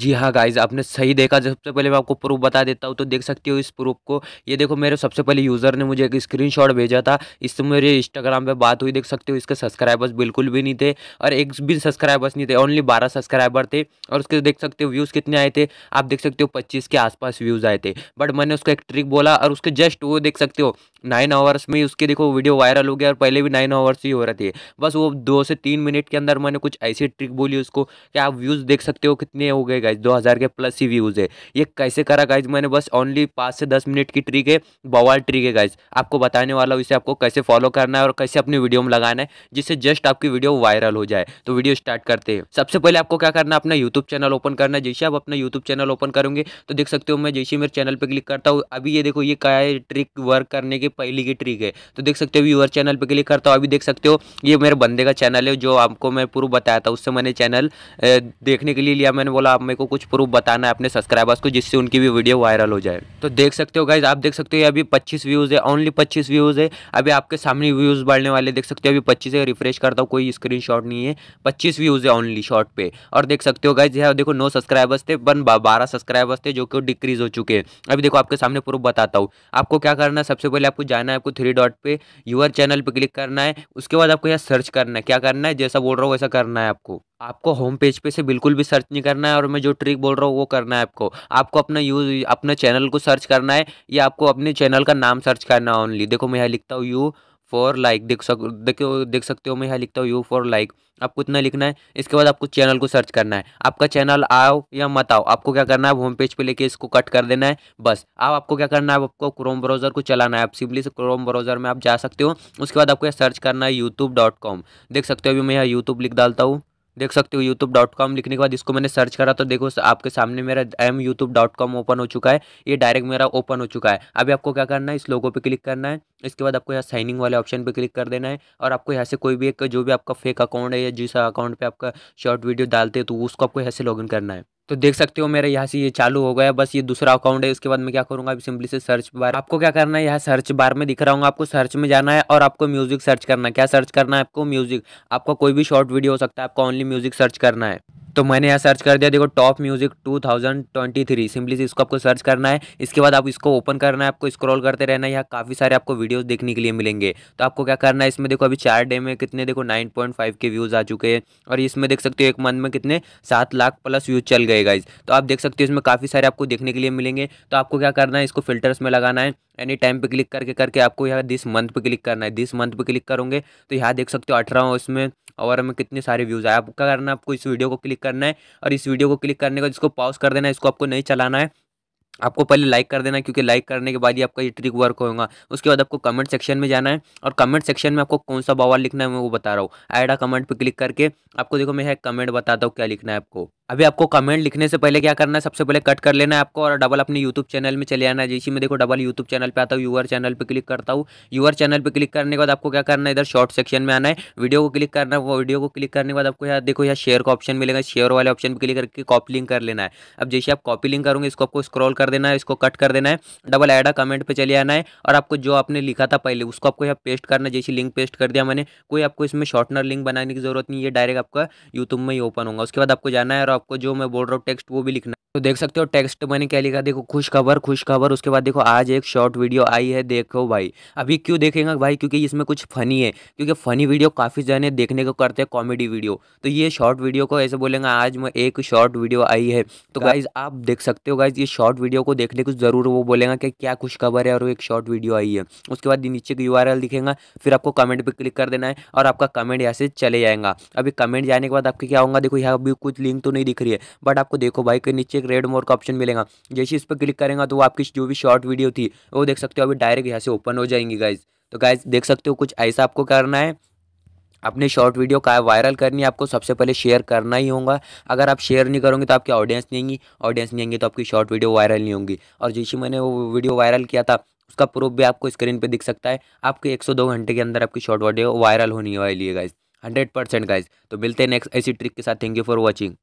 जी हाँ गाइज आपने सही देखा सबसे पहले मैं आपको प्रूफ बता देता हूँ तो देख सकती हो इस प्रूफ को ये देखो मेरे सबसे पहले यूज़र ने मुझे एक स्क्रीनशॉट भेजा था इससे मेरे इंस्टाग्राम पे बात हुई देख सकते हो इसके सब्सक्राइबर्स बिल्कुल भी नहीं थे और एक भी सब्सक्राइबर्स नहीं थे ओनली बारह सब्सक्राइबर थे और उसके देख सकते हो व्यूज़ कितने आए थे आप देख सकते हो पच्चीस के आसपास व्यूज़ आए थे बट मैंने उसका एक ट्रिक बोला और उसके जस्ट वो देख सकते हो नाइन आवर्स में उसके देखो वीडियो वायरल हो गया और पहले भी नाइन आवर्स ही हो रहे थे बस वो दो से तीन मिनट के अंदर मैंने कुछ ऐसी ट्रिक बोली उसको कि आप व्यूज़ देख सकते हो कितने हो गए गाइज दो हज़ार के प्लस ही व्यूज़ है ये कैसे करा गाइज मैंने बस ओनली पाँच से दस मिनट की ट्रिक है बवाल ट्रिक है गाइज आपको बताने वाला हूँ इसे आपको कैसे फॉलो करना है और कैसे अपनी वीडियो में लगाना है जिससे जस्ट आपकी वीडियो वायरल हो जाए तो वीडियो स्टार्ट करते हैं सबसे पहले आपको क्या करना है अपना यूट्यूब चैनल ओपन करना है जैसे आप अपना यूट्यूब चैनल ओपन करेंगे तो देख सकते हो मैं जैसे मेरे चैनल पर क्लिक करता हूँ अभी ये देखो ये क्या है ट्रिक वर्क करने की पहली की ट्रिक है तो देख सकते हो व्यूअर चैनल पर क्लिक करता हूँ अभी देख सकते हो ये मेरे बंदे का चैनल है जो आपको मैं पूर्व बताया था उससे मैंने चैनल देखने के लिए लिया मैंने बोला मेरे को कुछ प्रूफ बताना है अपने सब्सक्राइबर्स को जिससे उनकी भी वीडियो वायरल हो जाए तो देख सकते हो गाइज आप देख सकते हो अभी पच्चीस व्यूज़ है ओनली पच्चीस व्यूज़ है अभी आपके सामने व्यूज़ बढ़ने वाले देख सकते हो अभी पच्चीस है रिफ्रेश करता हूँ कोई स्क्रीन नहीं है पच्चीस व्यूज़ है ओनली शॉर्ट पे और देख सकते हो गाइज यहाँ देखो नो सब्सक्राइबर्स थे बन बारह सब्सक्राइबर्स थे जो कि डिक्रीज हो चुके हैं अभी देखो आपके सामने प्रूफ बताता हूँ आपको क्या करना है सबसे पहले आपको जाना है आपको थ्री डॉट पे यूर चैनल पर क्लिक करना है उसके बाद आपको यहाँ सर्च करना है क्या करना है जैसा बोल रहा हूँ वैसा करना है आपको आपको होम पेज पे से बिल्कुल भी सर्च नहीं करना है और मैं जो ट्रिक बोल रहा हूँ वो करना है आपको आपको अपना यूज अपने चैनल को सर्च करना है या आपको अपने चैनल का नाम सर्च करना है ओनली देखो मैं यहाँ लिखता हूँ यू फॉर लाइक देख सक देखो देख सकते हो मैं यहाँ लिखता हूँ यू फॉर लाइक आपको इतना लिखना है इसके बाद आपको चैनल को सर्च करना है आपका चैनल आओ या मत आओ आपको क्या करना है होम पेज पे लेके इसको कट कर देना है बस अब आपको क्या करना है आपको क्रोम ब्राउज़र को चलाना है आप सिंपली से क्रोम ब्राउज़र में आप जा सकते हो उसके बाद आपको सर्च करना है यूट्यूब देख सकते हो अभी मैं यहाँ यूट्यूब लिख डालता हूँ देख सकते हो यूट्यूब डॉट कॉम लिखने के बाद इसको मैंने सर्च करा तो देखो आपके सामने मेरा M YouTube dot com open हो चुका है ये डायरेक्ट मेरा ओपन हो चुका है अभी आपको क्या करना है इस लोगों पर क्लिक करना है इसके बाद आपको यहाँ साइनिंग वाले ऑप्शन पर क्लिक कर देना है और आपको यहाँ से कोई भी एक जो भी आपका फेक अकाउंट है या जिस अकाउंट पर आपका शॉर्ट वीडियो डालते हैं तो उसको आपको यहाँ से लॉग करना है तो देख सकते हो मेरे यहाँ से ये चालू हो गया बस ये दूसरा अकाउंट है उसके बाद मैं क्या करूँगा अभी सिंपली से सर्च बार आपको क्या करना है यहाँ सर्च बार में दिख रहा हूँ आपको सर्च में जाना है और आपको म्यूजिक सर्च करना है क्या सर्च करना है आपको म्यूजिक आपका कोई भी शॉर्ट वीडियो हो सकता है आपको ओनली म्यूजिक सर्च करना है तो मैंने यहाँ सर्च कर दिया देखो टॉप म्यूजिक 2023 सिंपली इसको आपको सर्च करना है इसके बाद आप इसको ओपन करना है आपको स्क्रॉल करते रहना है यहाँ काफ़ी सारे आपको वीडियोस देखने के लिए मिलेंगे तो आपको क्या करना है इसमें देखो अभी चार डे में कितने देखो 9.5 के व्यूज़ आ चुके हैं और इसमें देख सकते हो एक मंथ में कितने सात लाख प्लस व्यूज़ चल गए गाइज तो आप देख सकते हो इसमें काफ़ी सारे आपको देखने के लिए मिलेंगे तो आपको क्या करना है इसको फिल्टर्स में लगाना है एनी टाइम पे क्लिक करके करके आपको यहाँ दिस मंथ पे क्लिक करना है दिस मंथ पे क्लिक करोगे तो यहाँ देख सकते हो अठारह उसमें और हमें कितने सारे व्यूज़ आए आपका करना आपको इस वीडियो को क्लिक करना है और इस वीडियो को क्लिक करने का जिसको पॉज कर देना है इसको आपको नहीं चलाना है आपको पहले लाइक कर देना क्योंकि लाइक करने के बाद ही आपका ये ट्रिक वर्क होगा उसके बाद आपको कमेंट सेक्शन में जाना है और कमेंट सेक्शन में आपको कौन सा बवाल लिखना है मैं वो बता रहा हूँ आइडा कमेंट पे क्लिक करके आपको देखो मैं है कमेंट बताता हूँ क्या लिखना है आपको अभी आपको कमेंट लिखने से पहले क्या करना है सबसे पहले कट कर लेना है आपको और डबल अपने यूट्यूब चैनल में चले आना है जैसे मैं देखो डबल यूट्यूब चैनल पर आता हूँ यूर चैनल पर क्लिक करता हूँ यूर चैनल पर क्लिक करने के बाद आपको क्या करना है इधर शॉर्ट सेक्शन में आना है वीडियो को क्लिक करना है वीडियो को क्लिक करने के बाद आपको यहाँ देखो यहाँ शेयर का ऑप्शन मिलेगा शेयर वाले ऑप्शन पर क्लिक करके कॉपी लिंक कर लेना है अब जैसे आप कॉपी लिंक करोगे इसको आपको स्क्रॉल कर कर देना है इसको कट कर देना है डबल एडा कमेंट पे चले आना है और आपको जो आपने लिखा था पहले उसको आपको यहाँ पेस्ट करना जैसी लिंक पेस्ट कर दिया मैंने कोई आपको इसमें शॉर्टनर लिंक बनाने की जरूरत नहीं है डायरेक्ट आपका यूट्यूब में ही ओपन होगा उसके बाद आपको जाना है और आपको जो मैं बोल रहा हूँ टेक्स्ट वो भी लिखना है तो देख सकते हो टेक्स्ट मैंने क्या लिखा देखो खुशखबर खुशखबर उसके बाद देखो आज एक शॉर्ट वीडियो आई है देखो भाई अभी क्यों देखेंगे भाई क्योंकि इसमें कुछ फनी है क्योंकि फनी वीडियो काफ़ी जने देखने को करते हैं कॉमेडी वीडियो तो ये शॉर्ट वीडियो को ऐसे बोलेंगे आज मैं एक शॉर्ट वीडियो आई है तो गाइज आप देख सकते हो गाइज ये शॉर्ट वीडियो को देखने को ज़रूर वो बोलेंगे कि क्या खुशखबर है और एक शॉर्ट वीडियो आई है उसके बाद नीचे की यू दिखेगा फिर आपको कमेंट पर क्लिक कर देना है और आपका कमेंट यहाँ से चले जाएगा अभी कमेंट जाने के बाद आपके क्या होगा देखो यहाँ अभी कुछ लिंक तो नहीं दिख रही है बट आपको देखो भाई के नीचे रेड मोर का ऑप्शन मिलेगा जैसे इस पर क्लिक करेंगे तो आपकी जो भी शॉर्ट वीडियो थी वो देख सकते हो अभी डायरेक्ट यहाँ से ओपन हो जाएंगी गाइज तो गाइज देख सकते हो कुछ ऐसा आपको करना है अपने शॉर्ट वीडियो का वायरल करनी है आपको सबसे पहले शेयर करना ही होगा अगर आप शेयर नहीं करोगे तो आपकी ऑडियंस नहीं आएंगी ऑडियंस नहीं आएंगी तो आपकी शॉर्ट वीडियो वायरल नहीं होंगी और जैसे मैंने वो वीडियो वायरल किया था उसका प्रूफ भी आपको स्क्रीन पे दिख सकता है आपके 102 घंटे के अंदर आपकी शॉर्ट वीडियो वायरल होने वाली है गाइज हंड्रेड परसेंट गाइज तो मिलते हैं नेक्स्ट ऐसी ट्रिक के साथ थैंक यू फॉर वॉचिंग